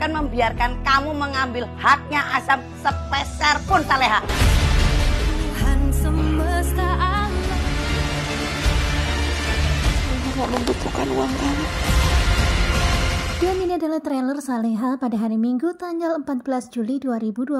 akan membiarkan kamu mengambil haknya asam sepeser pun saleha. Tuhan semesta Allah. Kamu membutuhkan uang kamu. Dan ini adalah trailer Saleha pada hari Minggu tanggal 14 Juli 2024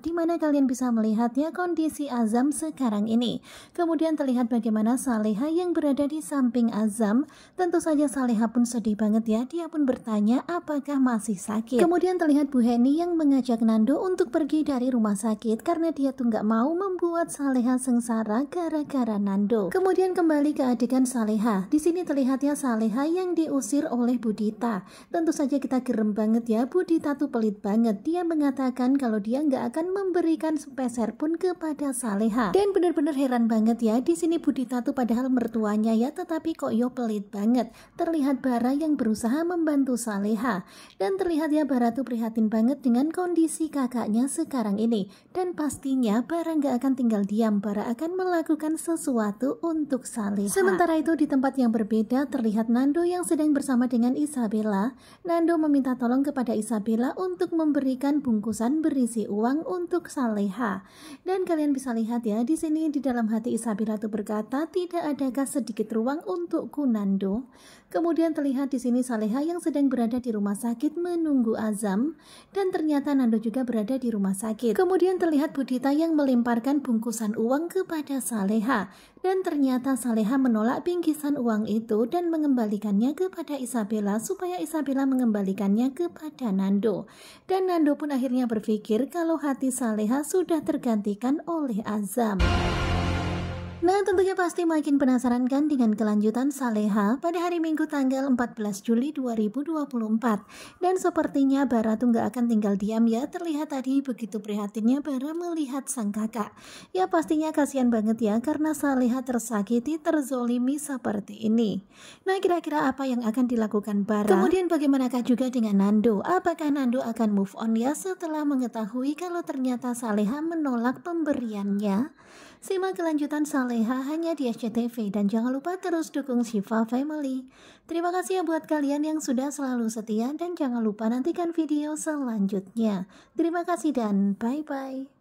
di mana kalian bisa melihatnya kondisi Azam sekarang ini. Kemudian terlihat bagaimana Saleha yang berada di samping Azam. Tentu saja Saleha pun sedih banget ya, dia pun bertanya apakah masih sakit. Kemudian terlihat Bu Heni yang mengajak Nando untuk pergi dari rumah sakit karena dia tuh nggak mau membuat Saleha sengsara gara-gara Nando. Kemudian kembali ke adegan Saleha. Di sini terlihatnya Saleha yang diusir oleh Budita Tentu saja kita gerem banget ya, Budi Tatu pelit banget. Dia mengatakan kalau dia nggak akan memberikan sepeser pun kepada Saleha. Dan benar-benar heran banget ya, di sini Budi Tatu padahal mertuanya ya, tetapi kok yo pelit banget. Terlihat Bara yang berusaha membantu Saleha. Dan terlihat ya Bara tuh prihatin banget dengan kondisi kakaknya sekarang ini. Dan pastinya Bara nggak akan tinggal diam, Bara akan melakukan sesuatu untuk Saleha. Sementara itu di tempat yang berbeda terlihat Nando yang sedang bersama dengan Isabella Nando meminta tolong kepada Isabella untuk memberikan bungkusan berisi uang untuk Saleha. Dan kalian bisa lihat ya, di sini di dalam hati Isabella itu berkata, tidak adakah sedikit ruang untukku Nando? Kemudian terlihat di sini Saleha yang sedang berada di rumah sakit menunggu Azam. Dan ternyata Nando juga berada di rumah sakit. Kemudian terlihat Budita yang melemparkan bungkusan uang kepada Saleha. Dan ternyata Saleha menolak bingkisan uang itu dan mengembalikannya kepada Isabella supaya Isabella mengembalikannya kepada Nando. Dan Nando pun akhirnya berpikir kalau hati Saleha sudah tergantikan oleh Azam. Nah tentunya pasti makin penasaran kan dengan kelanjutan Saleha pada hari Minggu tanggal 14 Juli 2024. Dan sepertinya tuh gak akan tinggal diam ya, terlihat tadi begitu prihatinnya Bara melihat sang kakak. Ya pastinya kasihan banget ya karena Saleha tersakiti, terzolimi seperti ini. Nah kira-kira apa yang akan dilakukan Bara? Kemudian bagaimanakah juga dengan Nando? Apakah Nando akan move on ya setelah mengetahui kalau ternyata Saleha menolak pemberiannya? Simak kelanjutan Saleha hanya di SCTV dan jangan lupa terus dukung Shiva Family. Terima kasih ya buat kalian yang sudah selalu setia dan jangan lupa nantikan video selanjutnya. Terima kasih dan bye-bye.